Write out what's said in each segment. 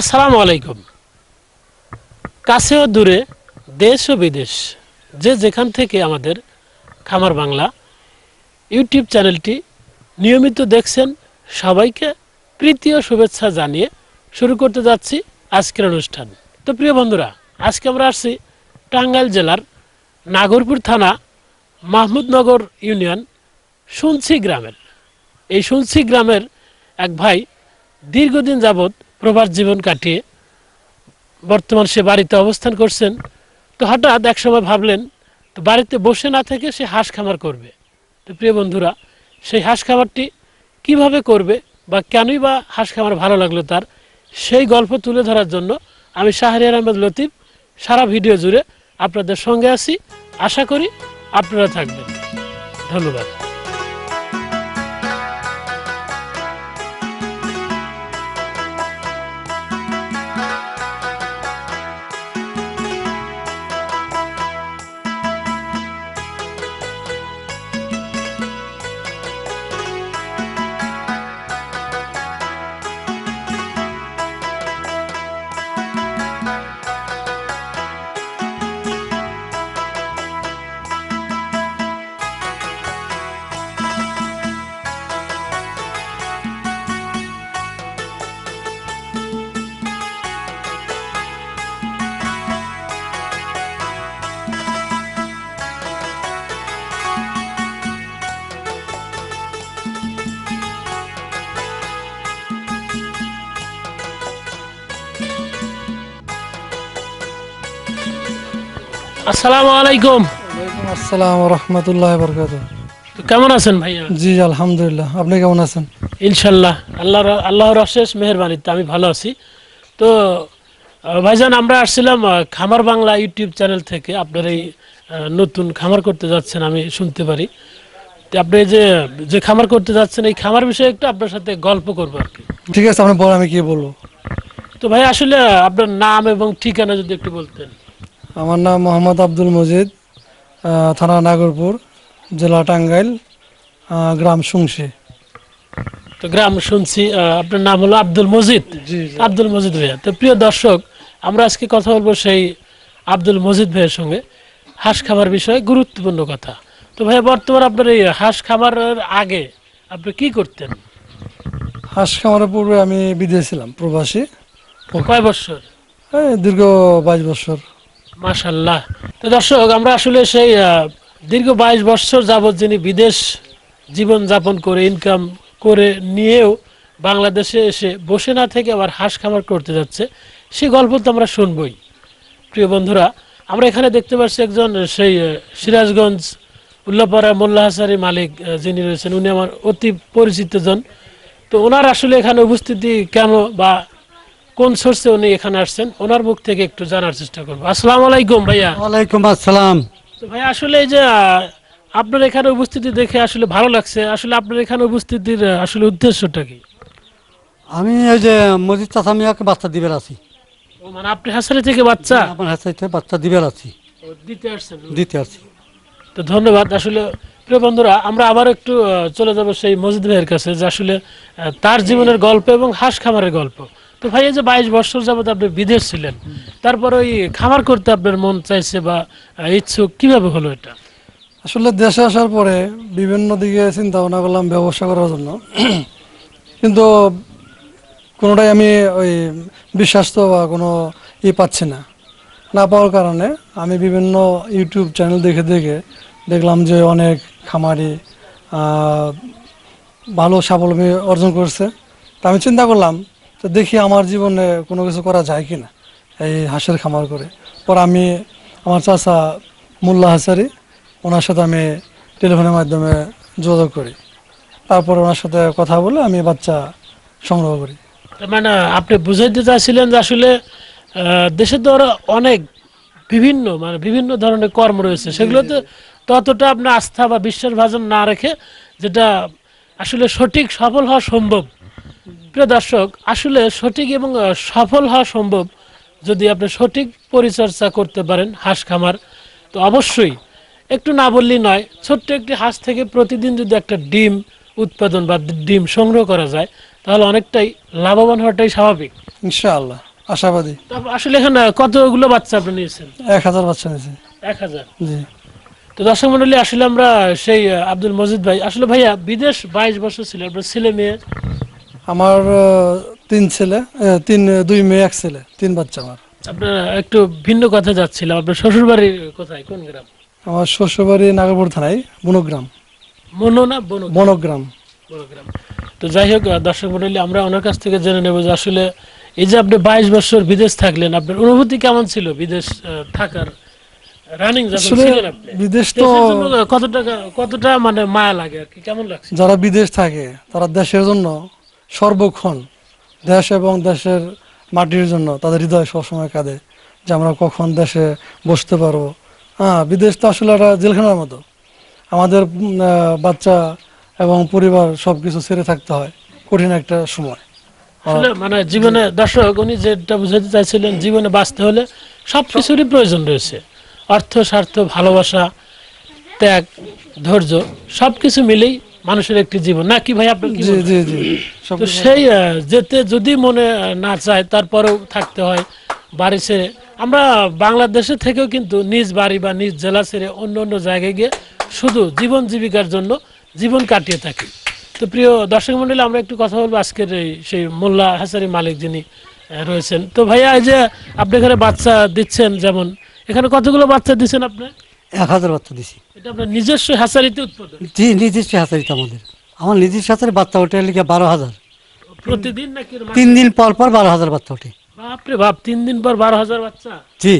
আসসালামু আলাইকুম কাছে ও দূরে দেশ ও বিদেশ যে যেখান থেকে আমাদের খামার বাংলা ইউটিউব চ্যানেলটি নিয়মিত দেখছেন সবাইকে প্রীতি ও শুভেচ্ছা জানিয়ে শুরু করতে যাচ্ছি আজকের অনুষ্ঠান তো প্রিয় বন্ধুরা আজকে আমরা আসছি টাঙ্গাইল জেলার নাগরপুর থানা মাহমুদনগর ইউনিয়ন শুনছি গ্রামের এই শুনছি গ্রামের এক ভাই দীর্ঘদিন যাবত প্রবাস জীবন কাটিয়ে বর্তমান সে বাড়িতে অবস্থান করছেন তো হঠাৎ এক সময় ভাবলেন তো বাড়িতে বসে না থেকে সে হাঁস খামার করবে তো প্রিয় বন্ধুরা সেই হাঁস খামারটি কীভাবে করবে বা কেনই বা হাঁস খামার ভালো লাগলো তার সেই গল্প তুলে ধরার জন্য আমি শাহরিয়ার আহমেদ লতিফ সারা ভিডিও জুড়ে আপনাদের সঙ্গে আছি আশা করি আপনারা থাকবেন ধন্যবাদ আসসালামু আলাইকুম আসসালাম রহমতুল্লাহ বরকাত কেমন আছেন ভাইয়া জি আলহামদুলিল্লাহ আপনি কেমন আছেন ইনশাল্লাহ আল্লাহর আল্লাহর অশেষ মেহরবানিতে আমি ভালো আছি তো ভাইজান আমরা আসছিলাম খামার বাংলা ইউটিউব চ্যানেল থেকে আপনার এই নতুন খামার করতে যাচ্ছেন আমি শুনতে পারি আপনি যে যে খামার করতে যাচ্ছেন এই খামার বিষয়ে একটু আপনার সাথে গল্প করবো আর কি ঠিক আছে আপনার বল আমি কি বলবো তো ভাই আসলে আপনার নাম এবং ঠিকানা যদি একটু বলতেন আমার নাম মোহাম্মদ আব্দুল মজিদ থানা নাগরপুর জেলা টাঙ্গাইল গ্রাম শুংসি তো গ্রাম শুনছি আপনার নাম হলো আব্দুল মজিদ আব্দুল মজিদ ভাইয়া তো প্রিয় দর্শক আমরা আজকে কথা বলবো সেই আব্দুল মজিদ ভাইয়ের সঙ্গে হাঁস খামার বিষয়ে গুরুত্বপূর্ণ কথা তো ভাইয়া বর্তমান আপনার এই হাঁস খামারের আগে আপনি কি করতেন হাঁস খামারের পূর্বে আমি বিদেশ ছিলাম প্রবাসী কয় বছর দীর্ঘ বাইশ বছর মাশাল্লাহ তো দর্শক আমরা আসলে সেই দীর্ঘ বাইশ বছর যাবৎ যিনি বিদেশ জীবন যাপন করে ইনকাম করে নিয়েও বাংলাদেশে এসে বসে না থেকে আবার হাঁস খামার করতে যাচ্ছে সেই গল্প তো আমরা শুনবই প্রিয় বন্ধুরা আমরা এখানে দেখতে পাচ্ছি একজন সেই সিরাজগঞ্জ উল্লাপাড়া মোল্লা হাসারি মালিক যিনি রয়েছেন উনি আমার অতি পরিচিত জন তো ওনার আসলে এখানে উপস্থিতি কেন বা কোন সোর্সে উনি এখানে আসছেন ওনার মুখ থেকে একটু জানার চেষ্টা করবো আসসালাম আলাইকুম ভাইয়া ওয়ালাইকুম আসসালাম ভাই আসলে এই যে আপনার এখানে উপস্থিতি দেখে আসলে ভালো লাগছে আসলে আপনার এখানে উপস্থিতির আসলে উদ্দেশ্যটা কি আমি এই যে মজিদ মিয়াকে বাচ্চা দিবার আছি মানে আপনি হাসারি থেকে বাচ্চা আমার হাসারি থেকে বাচ্চা দিবার আছি দিতে আসছেন দিতে আসছি তো ধন্যবাদ আসলে প্রিয় বন্ধুরা আমরা আবার একটু চলে যাব সেই মজিদ ভাইয়ের কাছে যে আসলে তার জীবনের গল্প এবং হাঁস খামারের গল্প তো ভাই এই যে বাইশ বছর যাবত আপনি বিদেশ ছিলেন তারপর ওই খামার করতে আপনার মন চাইছে বা ইচ্ছুক কিভাবে হলো এটা আসলে দেশে আসার পরে বিভিন্ন দিকে চিন্তা ভাবনা করলাম ব্যবসা করার জন্য কিন্তু কোনোটাই আমি ওই বিশ্বাস্ত বা কোনো ই পাচ্ছি না না পাওয়ার কারণে আমি বিভিন্ন ইউটিউব চ্যানেল দেখে দেখে দেখলাম যে অনেক খামারি ভালো স্বাবলম্বী অর্জন করছে তা আমি চিন্তা করলাম তো দেখি আমার জীবনে কোনো কিছু করা যায় কি না এই হাঁসের খামার করে পর আমি আমার চাচা মোল্লা হাসারি ওনার সাথে আমি টেলিফোনের মাধ্যমে যোগাযোগ করি তারপর ওনার সাথে কথা বলে আমি বাচ্চা সংগ্রহ করি মানে আপনি বুঝাইতে চাইছিলেন যে আসলে দেশের দ্বারা অনেক বিভিন্ন মানে বিভিন্ন ধরনের কর্ম রয়েছে সেগুলোতে ততটা আপনার আস্থা বা বিশ্বাস ভাজন না রেখে যেটা আসলে সঠিক সফল হওয়া সম্ভব প্রিয় দর্শক আসলে সঠিক এবং সফল হওয়া সম্ভব যদি আপনি সঠিক পরিচর্যা করতে পারেন হাঁস খামার তো অবশ্যই একটু না বললেই নয় ছোট্ট একটি হাঁস থেকে প্রতিদিন যদি একটা ডিম উৎপাদন বা ডিম সংগ্রহ করা যায় তাহলে অনেকটাই লাভবান হওয়াটাই স্বাভাবিক ইনশাআল্লাহ আশাবাদী আসলে এখানে কতগুলো বাচ্চা আপনি নিয়েছেন এক হাজার বাচ্চা নিয়েছেন এক হাজার জি তো দর্শক মন্ডলী আসলে আমরা সেই আব্দুল মজিদ ভাই আসলে ভাইয়া বিদেশ বাইশ বছর ছিল আপনার ছেলে মেয়ে আমার তিন ছেলে তিন দুই মেয়ে এক ছেলে তিন বাচ্চা আমার আপনার একটু ভিন্ন কথা যাচ্ছিল আপনার শ্বশুরবাড়ি কোথায় কোন গ্রাম আমার শ্বশুরবাড়ি নাগরপুর থানায় বনগ্রাম মনো না বনগ্রাম বনগ্রাম তো যাই হোক দর্শক মন্ডলী আমরা ওনার কাছ থেকে জেনে নেব যে আসলে এই যে আপনি বাইশ বছর বিদেশ থাকলেন আপনার অনুভূতি কেমন ছিল বিদেশ থাকার রানিং বিদেশ তো কত টাকা কতটা মানে মায়া লাগে আর কি কেমন লাগছে যারা বিদেশ থাকে তারা দেশের জন্য সর্বক্ষণ দেশ এবং দেশের মাটির জন্য তাদের হৃদয় সবসময় কাঁদে যে আমরা কখন দেশে বসতে পারবো হ্যাঁ বিদেশ তো আসলে একটা জেলখানার মতো আমাদের বাচ্চা এবং পরিবার সব কিছু ছেড়ে থাকতে হয় কঠিন একটা সময় মানে জীবনে দর্শক উনি যেটা বুঝাতে চাইছিলেন জীবনে বাঁচতে হলে সব কিছুরই প্রয়োজন রয়েছে অর্থ স্বার্থ ভালোবাসা ত্যাগ ধৈর্য সব কিছু মিলেই মানুষের একটি জীবন নাকি ভাই আপনার সেই যেতে যদি মনে না চায় তারপরেও থাকতে হয় বাড়ি ছেড়ে আমরা বাংলাদেশে থেকেও কিন্তু নিজ বাড়ি বা নিজ জেলা ছেড়ে অন্য অন্য জায়গায় গিয়ে শুধু জীবন জীবিকার জন্য জীবন কাটিয়ে থাকি তো প্রিয় দর্শক মন্ডলী আমরা একটু কথা বলবো আজকের এই সেই মোল্লা হাসারি মালিক যিনি রয়েছেন তো ভাইয়া এই যে আপনি এখানে বাচ্চা দিচ্ছেন যেমন এখানে কতগুলো বাচ্চা দিচ্ছেন আপনি এক হাজার বাচ্চা দিছি নিজস্ব হ্যাচারিতে উৎপাদন জি নিজস্ব হ্যাচারিতে আমাদের আমার নিজস্ব হ্যাচারি বাচ্চা ওঠে লিখে বারো হাজার প্রতিদিন নাকি তিন দিন পর পর বারো হাজার বাচ্চা ওঠে বাপরে বাপ তিন দিন পর বারো হাজার বাচ্চা জি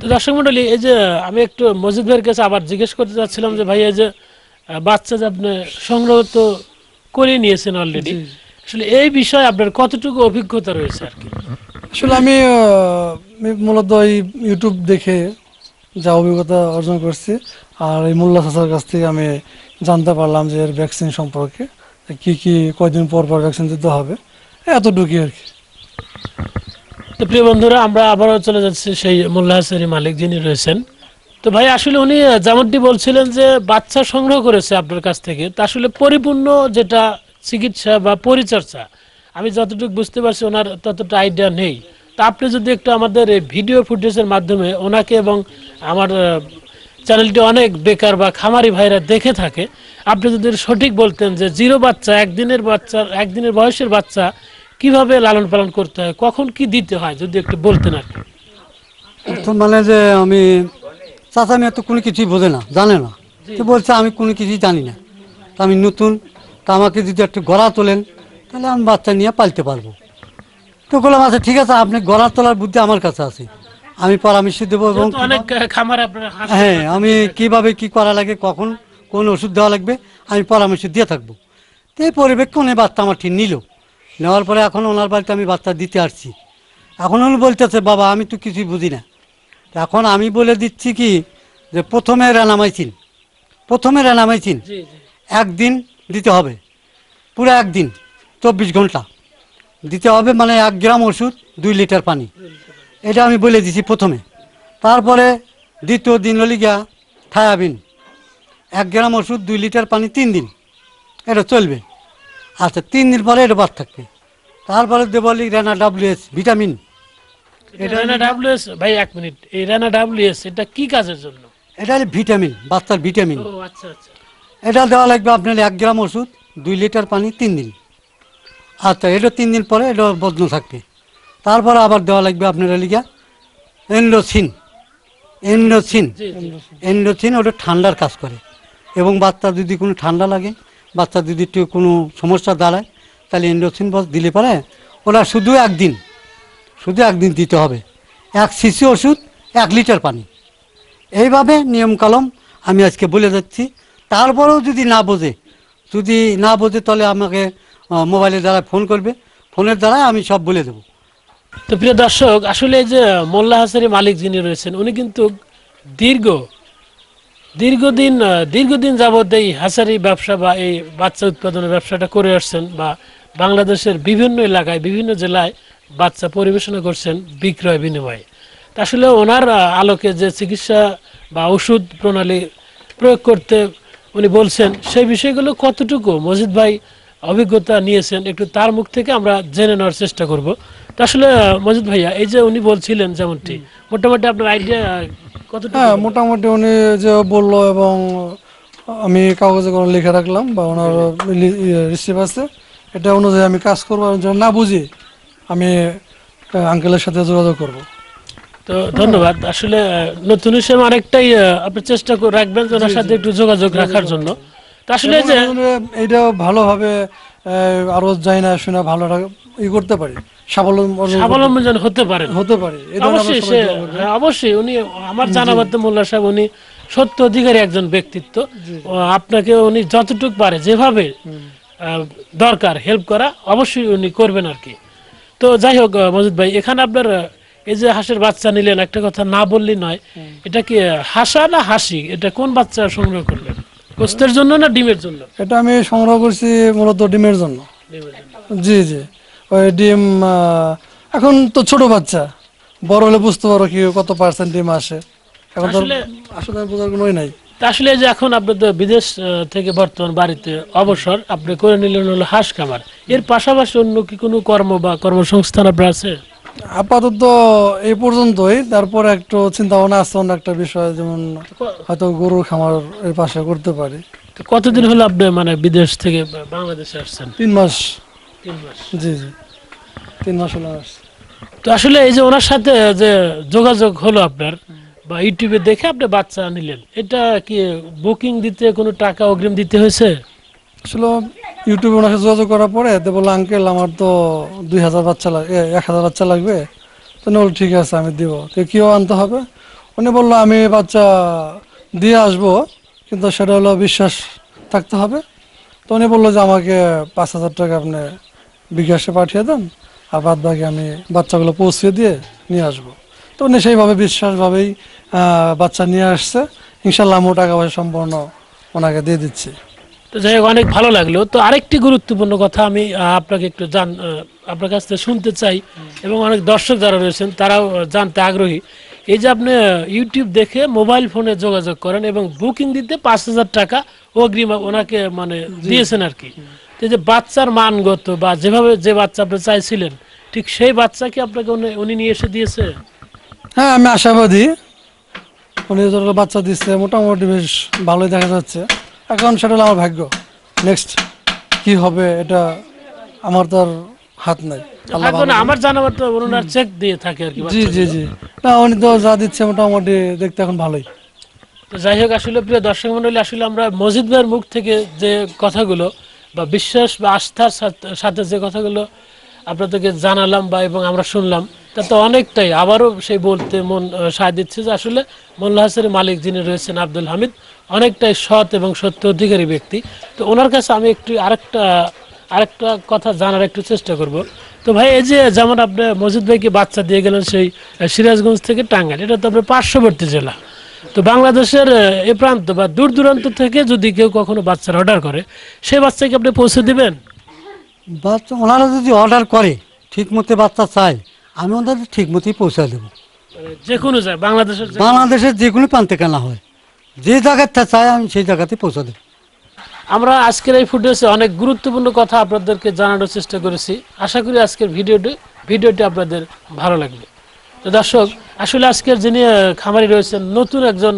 তো দর্শক মন্ডলী এই যে আমি একটু মসজিদ ভাইয়ের কাছে আবার জিজ্ঞেস করতে চাচ্ছিলাম যে ভাই এই যে বাচ্চা যে আপনি সংগ্রহ তো করে নিয়েছেন অলরেডি আসলে এই বিষয়ে আপনার কতটুকু অভিজ্ঞতা রয়েছে আর কি আসলে আমি মূলত ইউটিউব দেখে যা অভিজ্ঞতা অর্জন করছি আর এই মোল্লা চাচার কাছ থেকে আমি জানতে পারলাম যে এর ভ্যাকসিন সম্পর্কে কি কি কয়দিন পর পর ভ্যাকসিন দিতে হবে এতটুকুই আর কি তো প্রিয় বন্ধুরা আমরা আবারও চলে যাচ্ছি সেই মোল্লা হাসানি মালিক যিনি রয়েছেন তো ভাই আসলে উনি যেমনটি বলছিলেন যে বাচ্চা সংগ্রহ করেছে আপনার কাছ থেকে তা আসলে পরিপূর্ণ যেটা চিকিৎসা বা পরিচর্যা আমি যতটুকু বুঝতে পারছি ওনার ততটা আইডিয়া নেই আপনি যদি একটু আমাদের ভিডিও ফুটেজের মাধ্যমে ওনাকে এবং আমার চ্যানেলটি অনেক বেকার বা খামারি ভাইরা দেখে থাকে আপনি যদি সঠিক বলতেন যে জিরো বাচ্চা একদিনের বাচ্চা একদিনের বয়সের বাচ্চা কিভাবে লালন পালন করতে হয় কখন কি দিতে হয় যদি একটু বলতেন আর তো মানে যে আমি চাচা মেয়ে তো কোনো কিছুই বোঝে না জানে না তো বলছে আমি কোনো কিছুই জানি না তা আমি নতুন তা আমাকে যদি একটু গড়া তোলেন তাহলে আমি বাচ্চা নিয়ে পালতে পারবো তো গোলাম আছে ঠিক আছে আপনি গলার তোলার বুদ্ধি আমার কাছে আছে আমি পরামর্শ দেবো এবং হ্যাঁ আমি কিভাবে কি করা লাগে কখন কোন ওষুধ দেওয়া লাগবে আমি পরামর্শ দিয়ে থাকবো তো এই পরিবেক্ষণে বার্তা আমার ঠিক নিল নেওয়ার পরে এখন ওনার বাড়িতে আমি বার্তা দিতে আসছি এখন উনি বলতেছে বাবা আমি তো কিছুই বুঝি না এখন আমি বলে দিচ্ছি কি যে প্রথমে রানামাইছিন প্রথমে রানামাইছিন একদিন দিতে হবে পুরো একদিন চব্বিশ ঘন্টা দিতে হবে মানে এক গ্রাম ওষুধ দুই লিটার পানি এটা আমি বলে দিছি প্রথমে তারপরে দ্বিতীয় দিন হলি থায়াবিন এক গ্রাম ওষুধ দুই লিটার পানি তিন দিন এটা চলবে আচ্ছা তিন দিন পরে এটা বাদ থাকবে তারপরে দেব হলি রানা ডাব্লিউএস ভিটামিন ভাই এটা এটা ভিটামিন বাচ্চার ভিটামিন আচ্ছা, আচ্ছা। এটা দেওয়া লাগবে আপনার এক গ্রাম ওষুধ দুই লিটার পানি তিন দিন আচ্ছা এটা তিন দিন পরে এটা বদল থাকবে তারপরে আবার দেওয়া লাগবে আপনার এলিকা এন্ডোসিন এন্ডোসিন এন্ডোসিন ওটা ঠান্ডার কাজ করে এবং বাচ্চা যদি কোনো ঠান্ডা লাগে বাচ্চা যদি একটু কোনো সমস্যা দাঁড়ায় তাহলে এন্ডোসিন বস দিলে পারে ওরা শুধু একদিন শুধু একদিন দিতে হবে এক শিশু ওষুধ এক লিটার পানি এইভাবে নিয়মকালম আমি আজকে বলে যাচ্ছি তারপরেও যদি না বোঝে যদি না বোঝে তাহলে আমাকে মোবাইলের দ্বারা ফোন করবে ফোনের দ্বারা আমি সব বলে দেবো তো প্রিয় দর্শক আসলে যে মোল্লা হাসারি মালিক যিনি রয়েছেন উনি কিন্তু দীর্ঘ দীর্ঘদিন দীর্ঘদিন যাবৎ এই হাসারি ব্যবসা বা এই বাচ্চা উৎপাদনের ব্যবসাটা করে আসছেন বা বাংলাদেশের বিভিন্ন এলাকায় বিভিন্ন জেলায় বাচ্চা পরিবেশনা করছেন বিক্রয় বিনিময়ে আসলে ওনার আলোকে যে চিকিৎসা বা ওষুধ প্রণালী প্রয়োগ করতে উনি বলছেন সেই বিষয়গুলো কতটুকু মজিদ ভাই অভিজ্ঞতা নিয়েছেন একটু তার মুখ থেকে আমরা জেনে নেওয়ার চেষ্টা করব আসলে মজিদ ভাইয়া এই যে উনি বলছিলেন যেমনটি মোটামুটি আপনার আইডিয়া কতটা হ্যাঁ মোটামুটি উনি যে বলল এবং আমি কাগজে কোনো লিখে রাখলাম বা ওনার রিসিভ আছে এটা অনুযায়ী আমি কাজ করবো না বুঝি আমি আঙ্কেলের সাথে যোগাযোগ করব তো ধন্যবাদ আসলে নতুন হিসেবে আরেকটাই আপনি চেষ্টা রাখবেন ওনার সাথে একটু যোগাযোগ রাখার জন্য আসলে এটা ভালোভাবে আরো যাই না শুনে ভালো ই করতে পারি হ্যাঁ, একজন ব্যক্তিত্ব আপনাকে উনি যতটুকু পারে যেভাবে দরকার হেল্প করা অবশ্যই উনি করবেন আর কি তো যাই হোক মজিদ ভাই এখানে আপনার এই যে হাসের বাচ্চা নিলেন একটা কথা না বললি নয় এটা কি হাসা না হাসি এটা কোন বাচ্চা সংগ্রহ করলেন জন্য না ডিমের জন্য এটা আমি সংগ্রহ করছি মূলত ডিমের জন্য জি জি ওই ডিম এখন তো ছোট বাচ্চা বড় হলে বুঝতে পারো কি কত পার্সেন্ট ডিম আসে এখন তো আসলে বোঝার কোনোই নাই আসলে যে এখন আপনি তো বিদেশ থেকে বর্তমান বাড়িতে অবসর আপনি করে নিলেন হলো হাঁস খামার এর পাশাপাশি অন্য কি কোনো কর্ম বা কর্মসংস্থান আপনার আছে আপাতত এই পর্যন্তই তারপর একটু চিন্তা ভাবনা আছে অন্য একটা বিষয় যেমন হয়তো গরুর খামার এর পাশে করতে পারি কতদিন হলো আপনি মানে বিদেশ থেকে বাংলাদেশে আসছেন তিন মাস তিন মাস জি জি তিন মাস হলো তো আসলে এই যে ওনার সাথে যে যোগাযোগ হলো আপনার বা ইউটিউবে দেখে আপনি বাচ্চা নিলেন এটা কি বুকিং দিতে কোনো টাকা অগ্রিম দিতে হয়েছে আসলে ইউটিউবে ওনাকে যোগাযোগ করার পরে তো বললো আঙ্কেল আমার তো দুই হাজার বাচ্চা লাগবে এক হাজার বাচ্চা লাগবে তো নল ঠিক আছে আমি দিব তো কেউ আনতে হবে উনি বললো আমি বাচ্চা দিয়ে আসবো কিন্তু সেটা হলো বিশ্বাস থাকতে হবে তো উনি বললো যে আমাকে পাঁচ হাজার টাকা আপনি বিকাশে পাঠিয়ে দেন আর বাদ বাকি আমি বাচ্চাগুলো পৌঁছিয়ে দিয়ে নিয়ে আসবো তো উনি সেইভাবে বিশ্বাসভাবেই বাচ্চা নিয়ে আসছে ইনশাল্লাহ আমিও টাকা পয়সা সম্পূর্ণ ওনাকে দিয়ে দিচ্ছি তো যাই হোক অনেক ভালো লাগলো তো আরেকটি গুরুত্বপূর্ণ কথা আমি আপনাকে একটু জান আপনার কাছ থেকে শুনতে চাই এবং অনেক দর্শক যারা রয়েছেন তারাও জানতে আগ্রহী এই যে আপনি ইউটিউব দেখে মোবাইল ফোনে যোগাযোগ করেন এবং বুকিং দিতে পাঁচ হাজার টাকা অগ্রিম ওনাকে মানে দিয়েছেন আর কি তো যে বাচ্চার মানগত বা যেভাবে যে বাচ্চা আপনি চাইছিলেন ঠিক সেই বাচ্চাকে আপনাকে উনি নিয়ে এসে দিয়েছে হ্যাঁ আমি আশাবাদী উনি বাচ্চা দিচ্ছে মোটামুটি বেশ ভালোই দেখা যাচ্ছে এখন সেটা আমার ভাগ্য নেক্সট কি হবে এটা আমার তো আর হাত নাই আমার থাকে আর কি জি জি জি তো যা দিচ্ছে মোটামুটি দেখতে এখন ভালোই যাই হোক আসলে প্রিয় আসলে আমরা মুখ থেকে যে কথাগুলো বা বিশ্বাস বা আস্থার সাথে যে কথাগুলো আপনাদেরকে জানালাম বা এবং আমরা শুনলাম তা তো অনেকটাই আবারও সেই বলতে মন সায় দিচ্ছে যে আসলে মোল্লা হাসের মালিক যিনি রয়েছেন আব্দুল হামিদ অনেকটাই সৎ এবং সত্য অধিকারী ব্যক্তি তো ওনার কাছে আমি একটু আরেকটা আরেকটা কথা জানার একটু চেষ্টা করব তো ভাই এই যে যেমন আপনি মজিদ ভাইকে বাচ্চা দিয়ে গেলেন সেই সিরাজগঞ্জ থেকে টাঙ্গাইল এটা তো আপনার পার্শ্ববর্তী জেলা তো বাংলাদেশের এ প্রান্ত বা দূর দূরান্ত থেকে যদি কেউ কখনো বাচ্চার অর্ডার করে সেই বাচ্চাকে আপনি পৌঁছে দেবেন বাচ্চা ওনারা যদি অর্ডার করে ঠিক মতো বাচ্চা চাই আমি ওনাদের ঠিক মতোই পৌঁছে দেবো মানে যে কোনো যায় বাংলাদেশের বাংলাদেশের যে কোনো প্রান্তে কেনা হয় যে জায়গাটা চাই আমি সেই জায়গাতে পৌঁছে দেব আমরা আজকের এই ফুটেজে অনেক গুরুত্বপূর্ণ কথা আপনাদেরকে জানানোর চেষ্টা করেছি আশা করি আজকের ভিডিওটি ভিডিওটি আপনাদের ভালো লাগবে তো দর্শক আসলে আজকের যিনি খামারি রয়েছেন নতুন একজন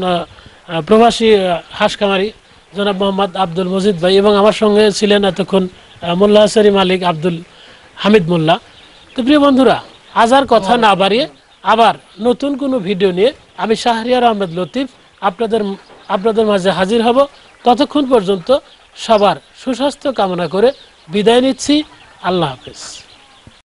প্রবাসী হাঁস খামারি জনাব মোহাম্মদ আব্দুল মজিদ ভাই এবং আমার সঙ্গে ছিলেন এতক্ষণ মোল্লা হাসারি মালিক আব্দুল হামিদ মোল্লা তো প্রিয় বন্ধুরা আজ কথা না বাড়িয়ে আবার নতুন কোনো ভিডিও নিয়ে আমি শাহরিয়ার আহমেদ লতিফ আপনাদের আপনাদের মাঝে হাজির হব ততক্ষণ পর্যন্ত সবার সুস্বাস্থ্য কামনা করে বিদায় নিচ্ছি আল্লাহ হাফেজ